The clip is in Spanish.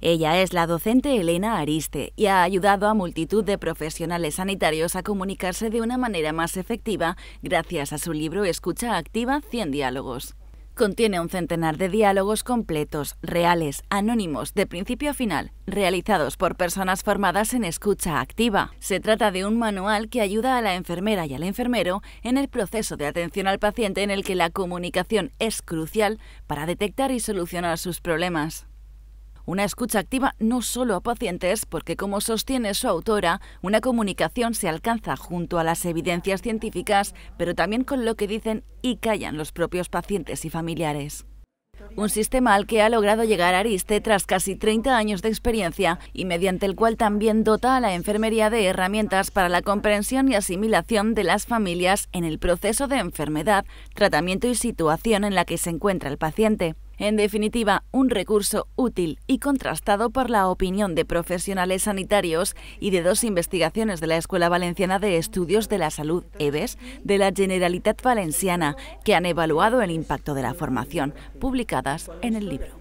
Ella es la docente Elena Ariste y ha ayudado a multitud de profesionales sanitarios a comunicarse de una manera más efectiva gracias a su libro Escucha Activa 100 Diálogos. Contiene un centenar de diálogos completos, reales, anónimos, de principio a final, realizados por personas formadas en escucha activa. Se trata de un manual que ayuda a la enfermera y al enfermero en el proceso de atención al paciente en el que la comunicación es crucial para detectar y solucionar sus problemas. Una escucha activa no solo a pacientes, porque como sostiene su autora, una comunicación se alcanza junto a las evidencias científicas, pero también con lo que dicen y callan los propios pacientes y familiares. Un sistema al que ha logrado llegar Ariste tras casi 30 años de experiencia y mediante el cual también dota a la enfermería de herramientas para la comprensión y asimilación de las familias en el proceso de enfermedad, tratamiento y situación en la que se encuentra el paciente. En definitiva, un recurso útil y contrastado por la opinión de profesionales sanitarios y de dos investigaciones de la Escuela Valenciana de Estudios de la Salud, (EVES) de la Generalitat Valenciana, que han evaluado el impacto de la formación, publicadas en el libro.